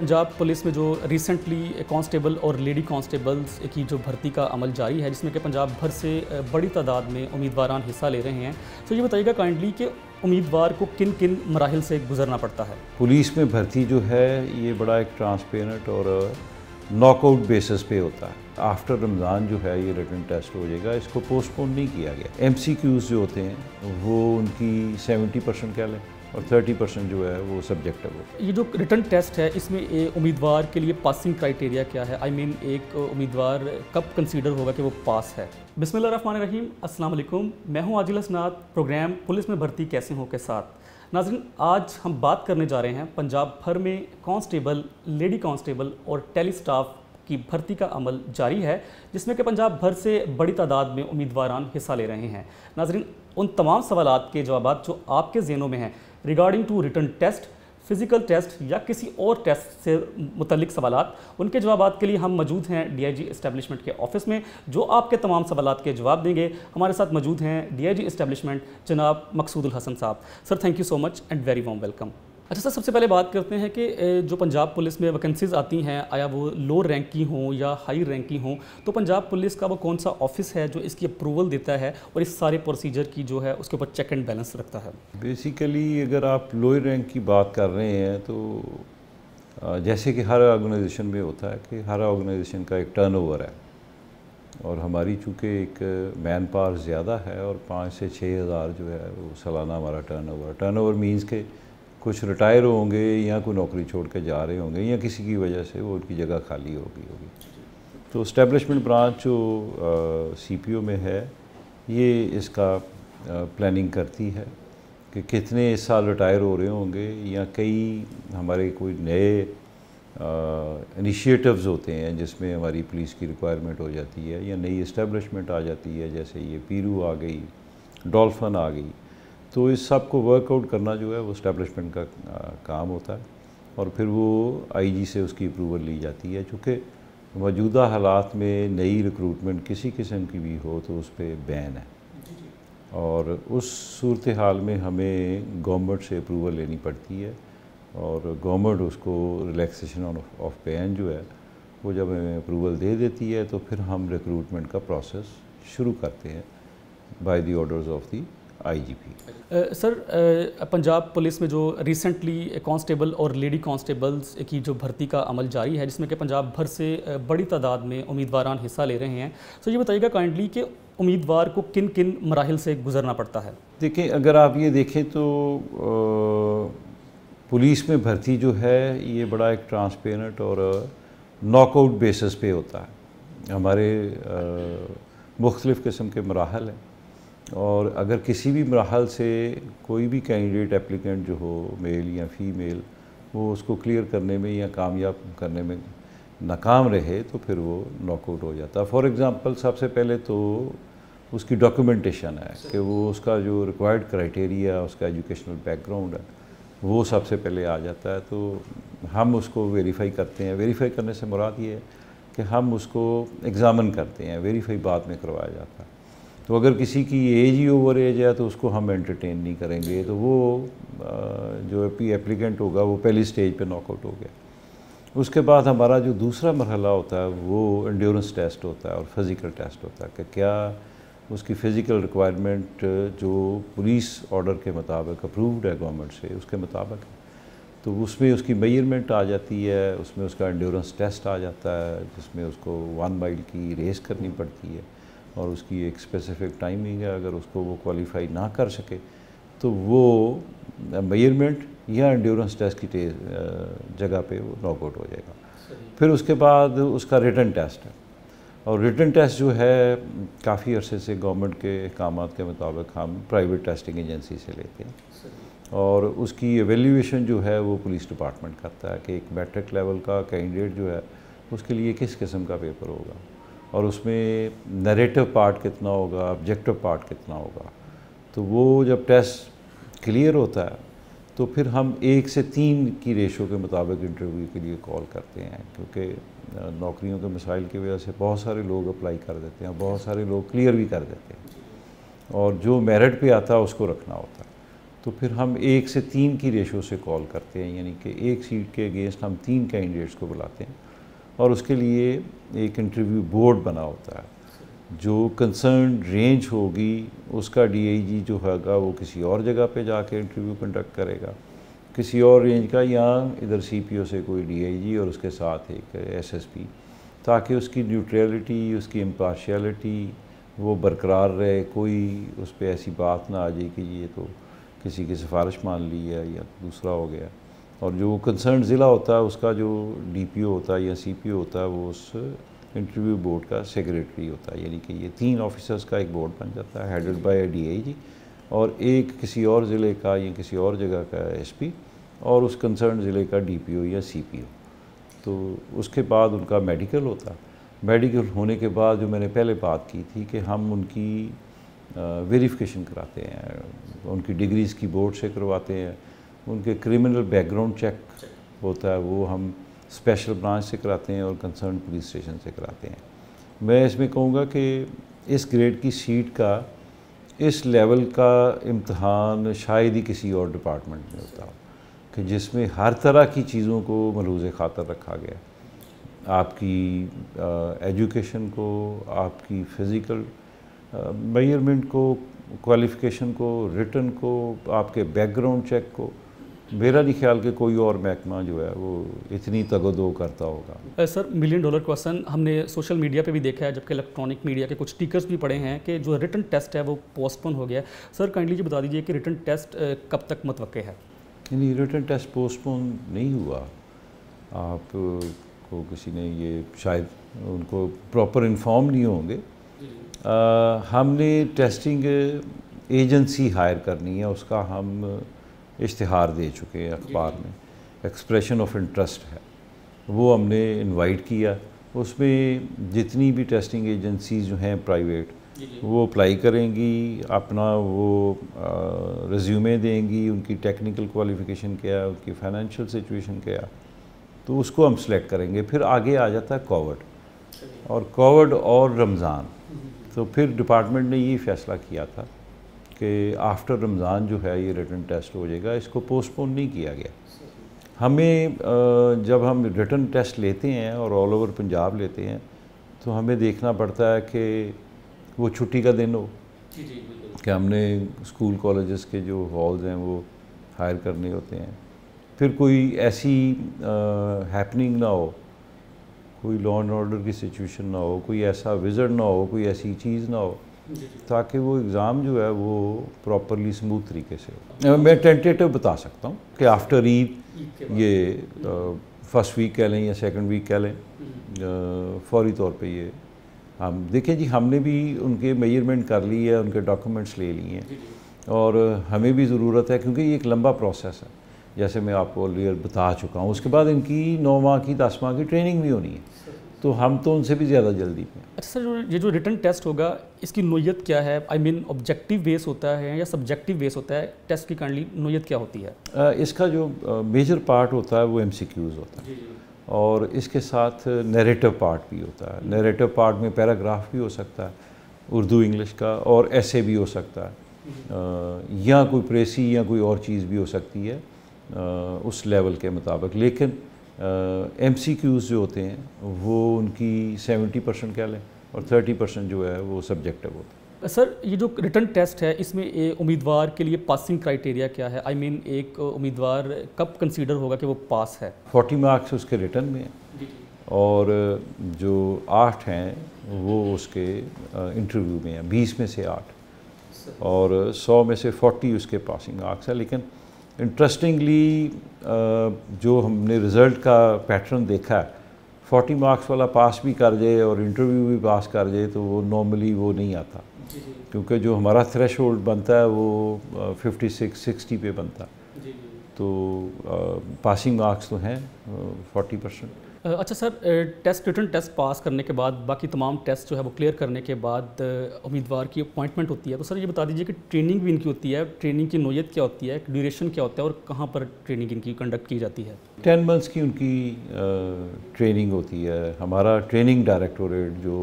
Punjab police में जो recently constable और लेडी कांस्टेबल्स की जो भर्ती का अमल जारी है जिसमें कि पंजाब भर से बड़ी तादाद में उम्मीदवारान हिस्सा ले रहे हैं तो ये बताइएगा काइंडली कि उम्मीदवार को किन किन मराहल से गुजरना पड़ता है पुलिस में भर्ती जो है ये बड़ा एक ट्रांसपेरेंट और नॉकआउट बेसिस पे होता है आफ्टर रमज़ान जो है ये रिटर्न टेस्ट हो जाएगा इसको पोस्टपोन नहीं किया गया एम जो होते हैं वो उनकी सेवेंटी परसेंट कह लें और 30 परसेंट जो है वो सब्जेक्टिव हो ये जो रिटर्न टेस्ट है इसमें उम्मीदवार के लिए पासिंग क्राइटेरिया क्या है आई I मीन mean, एक उम्मीदवार कब कंसीडर होगा कि वो पास है बिसमिल्ल रन रहीम असलम मैं हूँ आजिल हसनाथ प्रोग्राम पुलिस में भर्ती कैसे हो के साथ नाजिन आज हम बात करने जा रहे हैं पंजाब भर में कांस्टेबल लेडी कांस्टेबल और टेली स्टाफ की भर्ती का अमल जारी है जिसमें कि पंजाब भर से बड़ी तादाद में उम्मीदवार हिस्सा ले रहे हैं नाजरन उन तमाम सवाल के जवाब जो आपके जेनों में हैं regarding to written test physical test या किसी और टेस्ट से मुतलिक सवाल उनके जवाब के लिए हम मौजूद हैं डी आई जी इस्टेब्लिशमेंट के ऑफिस में जो आपके तमाम सवाल के जवाब देंगे हमारे साथ मौजूद हैं डी आई जी इस्टेब्लिशमेंट जनाब मकसूदुल हसन साहब sir thank you so much and very warm welcome अच्छा सर सबसे पहले बात करते हैं कि जो पंजाब पुलिस में वैकेंसीज आती हैं आया वो लो रैंक की हों या हाई रैंक की हों तो पंजाब पुलिस का वो कौन सा ऑफिस है जो इसकी अप्रूवल देता है और इस सारे प्रोसीजर की जो है उसके ऊपर चेक एंड बैलेंस रखता है बेसिकली अगर आप लोअर रैंक की बात कर रहे हैं तो जैसे कि हर ऑर्गेनाइजेशन में होता है कि हर ऑर्गेनाइजेशन का एक टर्न है और हमारी चूँकि एक मैन पावर ज़्यादा है और पाँच से छः हज़ार जो है वो सालाना हमारा टर्न ओवर मींस के कुछ रिटायर होंगे या कोई नौकरी छोड़ के जा रहे होंगे या किसी की वजह से वो उनकी जगह खाली हो गई होगी तो इस्टेब्लिशमेंट ब्रांच जो सी पी ओ में है ये इसका प्लानिंग करती है कि कितने इस साल रिटायर हो रहे होंगे या कई हमारे कोई नए इनिशिएटिव्स होते हैं जिसमें हमारी पुलिस की रिक्वायरमेंट हो जाती है या नई इस्टेब्लिशमेंट आ जाती है जैसे ये पीरू आ गई डॉल्फन आ गई तो इस सब को वर्कआउट करना जो है वो स्टैब्लिशमेंट का काम होता है और फिर वो आईजी से उसकी अप्रूवल ली जाती है चूँकि मौजूदा हालात में नई रिक्रूटमेंट किसी किस्म की भी हो तो उस पर बैन है और उस सूरत हाल में हमें गवर्नमेंट से अप्रूवल लेनी पड़ती है और गवर्नमेंट उसको रिलैक्सेशन ऑफ बैन जो है वो जब हमें अप्रूवल दे देती है तो फिर हम रिक्रूटमेंट का प्रोसेस शुरू करते हैं by the orders of the IGP sir Punjab police में जो रिसेंटली कांस्टेबल और लेडी कांस्टेबल्स की जो भर्ती का अमल जारी है जिसमें कि पंजाब भर से बड़ी तादाद में उम्मीदवार हिस्सा ले रहे हैं सर तो ये बताइएगा काइंडली कि उम्मीदवार को किन किन मराहल से गुजरना पड़ता है देखिए अगर आप ये देखें तो पुलिस में भर्ती जो है ये बड़ा एक ट्रांसपेरेंट और नॉकआउट बेसिस पे होता है हमारे मुख्तलिफ़ किस्म के मराहल हैं और अगर किसी भी मरहल से कोई भी कैंडिडेट एप्लीकेंट जो हो मेल या फीमेल वो उसको क्लियर करने में या कामयाब करने में नाकाम रहे तो फिर वो नॉकआउट हो जाता है फॉर एग्ज़ाम्पल सबसे पहले तो उसकी डॉक्यूमेंटेशन है कि वो उसका जो रिक्वायर्ड क्राइटेरिया उसका एजुकेशनल बैकग्राउंड है वो सबसे पहले आ जाता है तो हम उसको वेरीफाई करते हैं वेरीफाई करने से मुराद ये है कि हम उसको एग्ज़ामिन करते हैं वेरीफाई बाद में करवाया जाता है तो अगर किसी की एज ही ओवर एज है तो उसको हम एंटरटेन नहीं करेंगे तो वो जो एपी एप्लीकेंट होगा वो पहली स्टेज पे नॉकआउट हो गया उसके बाद हमारा जो दूसरा मरहला होता है वो इंड्योरेंस टेस्ट होता है और फिज़िकल टेस्ट होता है कि क्या उसकी फ़िज़िकल रिक्वायरमेंट जो पुलिस ऑर्डर के मुताबिक अप्रूव्ड है गवर्नमेंट से उसके मुताबिक तो उसमें उसकी मेजरमेंट आ जाती है उसमें उसका एंड्योरेंस टेस्ट आ जाता है जिसमें उसको वन माइल की रेस करनी पड़ती है और उसकी एक स्पेसिफिक टाइमिंग है अगर उसको वो क्वालिफाई ना कर सके तो वो मेयरमेंट या इंड्योरेंस टेस्ट की जगह पे वो नॉक आउट हो जाएगा फिर उसके बाद उसका रिटर्न टेस्ट है और रिटर्न टेस्ट जो है काफ़ी अरसे से गवर्नमेंट के अहकाम के मुताबिक हम प्राइवेट टेस्टिंग एजेंसी से लेते हैं और उसकी एवेल्यूशन जो है वो पुलिस डिपार्टमेंट करता है कि एक मैट्रिक लेवल का कैंडिडेट जो है उसके लिए किस किस्म का पेपर होगा और उसमें नरेटिव पार्ट कितना होगा ऑब्जेक्टिव पार्ट कितना होगा तो वो जब टेस्ट क्लियर होता है तो फिर हम एक से तीन की रेशो के मुताबिक इंटरव्यू के लिए कॉल करते हैं क्योंकि नौकरियों के मिसाइल की वजह से बहुत सारे लोग अप्लाई कर देते हैं बहुत सारे लोग क्लियर भी कर देते हैं और जो मेरिट पे आता है उसको रखना होता है तो फिर हम एक से तीन की रेशो से कॉल करते हैं यानी कि एक सीट के अगेंस्ट हम तीन कैंडिडेट्स को बुलाते हैं और उसके लिए एक इंटरव्यू बोर्ड बना होता है जो कंसर्न रेंज होगी उसका डीआईजी जो होगा वो किसी और जगह पे जाके इंटरव्यू कंडक्ट करेगा किसी और रेंज का या इधर सीपीओ से कोई डीआईजी और उसके साथ एक एसएसपी ताकि उसकी न्यूट्रलिटी उसकी इम्पार्शलिटी वो बरकरार रहे कोई उस पर ऐसी बात ना आ जाए कि ये तो किसी की सिफारिश मान ली है या दूसरा हो गया और जो कंसर्न ज़िला होता है उसका जो डीपीओ होता है या सीपीओ होता है वो उस इंटरव्यू बोर्ड का सेक्रेटरी होता है यानी कि ये तीन ऑफिसर्स का एक बोर्ड बन जाता है हेडेड बाय डीआईजी और एक किसी और ज़िले का या किसी और जगह का एसपी और उस कंसर्न ज़िले का डीपीओ या सीपीओ तो उसके बाद उनका मेडिकल होता मेडिकल होने के बाद जो मैंने पहले बात की थी कि हम उनकी वेरीफ़िकेशन कराते हैं उनकी डिग्रीज़ की बोर्ड से करवाते हैं उनके क्रिमिनल बैकग्राउंड चेक होता है वो हम स्पेशल ब्रांच से कराते हैं और कंसर्न पुलिस स्टेशन से कराते हैं मैं इसमें कहूँगा कि इस ग्रेड की सीट का इस लेवल का इम्तहान शायद ही किसी और डिपार्टमेंट में होता हो कि जिसमें हर तरह की चीज़ों को मलूज़ खातर रखा गया आपकी आ, एजुकेशन को आपकी फ़िज़िकल मेयरमेंट को क्वालिफ़िकेशन को रिटर्न को आपके बैकग्राउंड चेक को मेरा नहीं ख्याल कि कोई और महकमा जो है वो इतनी तगदो करता होगा सर मिलियन डॉलर क्वेश्चन हमने सोशल मीडिया पे भी देखा है जबकि इलेक्ट्रॉनिक मीडिया के कुछ टीकर्स भी पड़े हैं कि जो रिटर्न टेस्ट है वो पोस्टपोन हो गया है सर काइंडली जी बता दीजिए कि रिटर्न टेस्ट कब तक मतव है यानी रिटर्न टेस्ट पोस्टपोन नहीं हुआ आप को किसी ने ये शायद उनको प्रॉपर इन्फॉर्म नहीं होंगे आ, हमने टेस्टिंग एजेंसी हायर करनी है उसका हम इश्तहार दे चुके हैं अखबार में एक्सप्रेशन ऑफ इंटरेस्ट है वो हमने इनवाइट किया उसमें जितनी भी टेस्टिंग एजेंसीज जो हैं प्राइवेट वो अप्लाई करेंगी अपना वो रिज्यूमे देंगी उनकी टेक्निकल क्वालिफिकेशन क्या उनकी फाइनेंशियल सिचुएशन क्या तो उसको हम सेलेक्ट करेंगे फिर आगे आ जाता है कोविड और कोविड और रमज़ान हम्म, हम्म, हम्म। तो फिर डिपार्टमेंट ने ये फैसला किया था कि आफ्टर रमज़ान जो है ये रिटर्न टेस्ट हो जाएगा इसको पोस्टपोन नहीं किया गया हमें जब हम रिटर्न टेस्ट लेते हैं और ऑल ओवर पंजाब लेते हैं तो हमें देखना पड़ता है कि वो छुट्टी का दिन हो कि हमने स्कूल कॉलेजेस के जो हॉल्स हैं वो हायर करने होते हैं फिर कोई ऐसी हैपनिंग ना हो कोई लॉ एंड ऑर्डर की सिचुएशन ना हो कोई ऐसा विजट ना हो कोई ऐसी चीज़ ना हो ताकि वो एग्ज़ाम जो है वो प्रॉपरली स्मूथ तरीके से हो मैं टेंटेटिव बता सकता हूँ कि आफ्टर ईद ये फर्स्ट वीक कह लें या सेकंड वीक कह लें फौरी तौर पे ये हम देखें जी हमने भी उनके मेजरमेंट कर ली है उनके डॉक्यूमेंट्स ले लिए हैं और हमें भी ज़रूरत है क्योंकि ये एक लंबा प्रोसेस है जैसे मैं आपको ऑलरेडी बता चुका हूँ उसके बाद इनकी नौ माह की दस माह की ट्रेनिंग भी होनी है तो हम तो उनसे भी ज़्यादा जल्दी में अच्छा सर ये जो रिटर्न टेस्ट होगा इसकी नोयत क्या है आई मीन ऑब्जेक्टिव बेस होता है या सब्जेक्टिव बेस होता है टेस्ट की काइंडली नोयत क्या होती है आ, इसका जो मेजर पार्ट होता है वो एम होता है और इसके साथ नरेटिव पार्ट भी होता है नरेटिव पार्ट में पैराग्राफ भी हो सकता है उर्दू इंग्लिश का और ऐसे भी हो सकता है या कोई प्रेसी या कोई और चीज़ भी हो सकती है उस लेवल के मुताबिक लेकिन एम सी क्यूज़ जो होते हैं वो उनकी 70 परसेंट कह लें और 30 परसेंट जो है वो सब्जेक्टिव होता है सर ये जो रिटर्न टेस्ट है इसमें उम्मीदवार के लिए पासिंग क्राइटेरिया क्या है आई I मीन mean, एक उम्मीदवार कब कंसीडर होगा कि वो पास है 40 मार्क्स उसके रिटर्न में है और जो आठ हैं वो उसके इंटरव्यू में है बीस में से आठ और सौ में से फोर्टी उसके पासिंग मार्क्स है लेकिन इंटरेस्टिंगली uh, जो हमने रिज़ल्ट का पैटर्न देखा 40 मार्क्स वाला पास भी कर जाए और इंटरव्यू भी पास कर जाए तो वो नॉर्मली वो नहीं आता क्योंकि जो हमारा थ्रेश बनता है वो फिफ्टी सिक्स सिक्सटी पे बनता तो पासिंग uh, मार्क्स तो हैं फोर्टी uh, परसेंट अच्छा sir test written test pass करने के बाद बाकी तमाम टेस्ट जो है वो क्लियर करने के बाद उम्मीदवार की अपॉइंटमेंट होती है तो सर ये बता दीजिए कि ट्रेनिंग भी इनकी होती है ट्रेनिंग की नोयत क्या होती है ड्यूरेशन क्या होता है और कहाँ पर ट्रेनिंग इनकी कंडक्ट की जाती है टेन मंथ्स की उनकी ट्रेनिंग होती है हमारा ट्रेनिंग डायरेक्टोरेट जो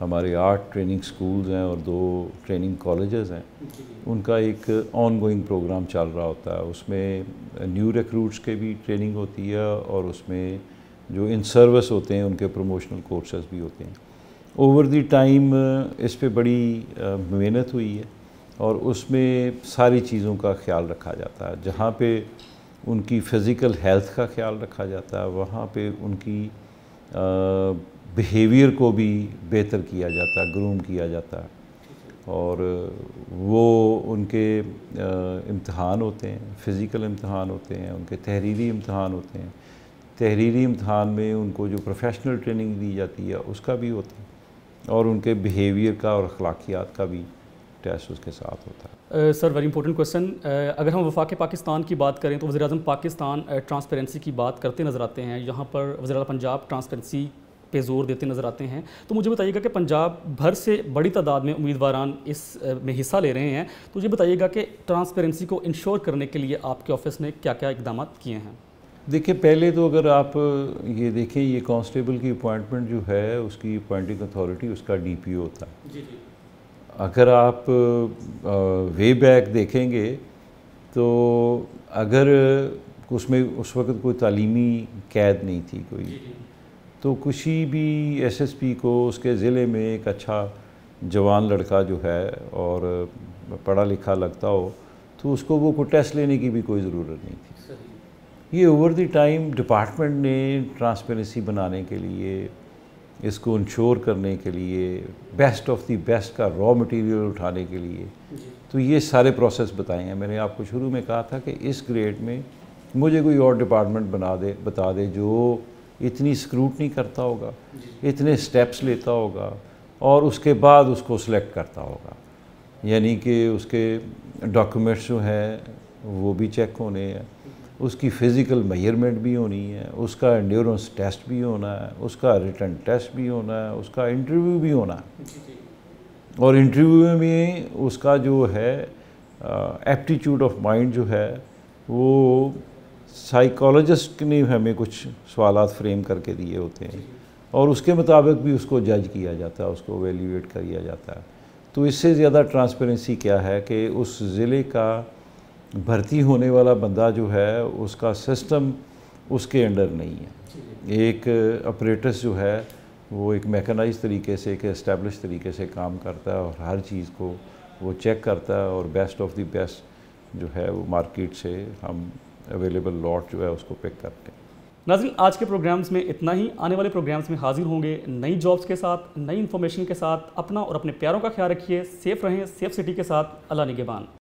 हमारे आठ ट्रेनिंग स्कूल्स हैं और दो ट्रेनिंग कॉलेजेस हैं उनका एक ऑन गोइंग प्रोग्राम चल रहा होता है उसमें न्यू रिक्रूट्स के भी ट्रेनिंग होती है और उसमें जो इन सर्विस होते हैं उनके प्रमोशनल कोर्सेज भी होते हैं ओवर दी टाइम इस पे बड़ी मेहनत हुई है और उसमें सारी चीज़ों का ख्याल रखा जाता है जहाँ पे उनकी फ़िज़िकल हेल्थ का ख्याल रखा जाता है वहाँ पे उनकी बिहेवियर को भी बेहतर किया जाता है ग्रूम किया जाता है और वो उनके इम्तहान होते हैं फ़िज़िकल इम्तहान होते हैं उनके तहरीरी इम्तहान होते हैं तहरीरी इम्तहान में उनको जो प्रोफेशनल ट्रेनिंग दी जाती है उसका भी होता है और उनके बिहेवियर का और अखलाकियात का भी टेस्ट उसके साथ होता है सर वेरी इंपॉर्टेंट क्वेश्चन अगर हम वफाक पाकिस्तान की बात करें तो वजी पाकिस्तान ट्रांसपेरेंसी की बात करते नज़र आते हैं यहाँ पर वजी पंजाब ट्रांसपेरेंसी पे जोर देते नज़र आते हैं तो मुझे बताइएगा कि पंजाब भर से बड़ी तादाद में उम्मीदवारान इस में हिस्सा ले रहे हैं तो ये बताइएगा कि ट्रांसपेरेंसी को इंश्योर करने के लिए आपके ऑफिस ने क्या क्या इकदाम किए हैं देखिए पहले तो अगर आप ये देखें ये कांस्टेबल की अपॉइंटमेंट जो है उसकी अपॉइंटिंग अथॉरिटी उसका डीपीओ था जी जी अगर आप वे बैक देखेंगे तो अगर उसमें उस वक्त कोई तालीमी कैद नहीं थी कोई तो किसी भी एसएसपी को उसके ज़िले में एक अच्छा जवान लड़का जो है और पढ़ा लिखा लगता हो तो उसको वो कोई टेस्ट लेने की भी कोई ज़रूरत नहीं थी ये ओवर द टाइम डिपार्टमेंट ने ट्रांसपेरेंसी बनाने के लिए इसको इंश्योर करने के लिए बेस्ट ऑफ दी बेस्ट का रॉ मटेरियल उठाने के लिए तो ये सारे प्रोसेस बताए हैं मैंने आपको शुरू में कहा था कि इस ग्रेड में मुझे कोई और डिपार्टमेंट बना दे बता दे जो इतनी स्क्रूटनी करता होगा इतने स्टेप्स लेता होगा और उसके बाद उसको सिलेक्ट करता होगा यानी कि उसके डॉक्यूमेंट्स जो हैं वो भी चेक होने हैं उसकी फ़िज़िकल मेजरमेंट भी होनी है उसका इंड्योरेंस टेस्ट भी होना है उसका रिटर्न टेस्ट भी होना है उसका इंटरव्यू भी होना है और इंटरव्यू में भी उसका जो है एप्टीट्यूड ऑफ माइंड जो है वो साइकोलॉजिस्ट ने हमें कुछ सवाल फ्रेम करके दिए होते हैं और उसके मुताबिक भी उसको जज किया जाता है उसको वैल्यूएट किया जाता है तो इससे ज़्यादा ट्रांसपेरेंसी क्या है कि उस ज़िले का भर्ती होने वाला बंदा जो है उसका सिस्टम उसके अंडर नहीं है एक ऑपरेटस जो है वो एक मैकेनाइज तरीके से एक इस्टेब्लिश तरीके से काम करता है और हर चीज़ को वो चेक करता है और बेस्ट ऑफ द बेस्ट जो है वो मार्केट से हम अवेलेबल लॉट जो है उसको पिक करते हैं नाजिन आज के प्रोग्राम्स में इतना ही आने वाले प्रोग्राम्स में हाजिर होंगे नई जॉब्स के साथ नई इन्फॉर्मेशन के साथ अपना और अपने प्यारों का ख्याल रखिए सेफ रहें सेफ सिटी के साथ अल्लाह निगेबान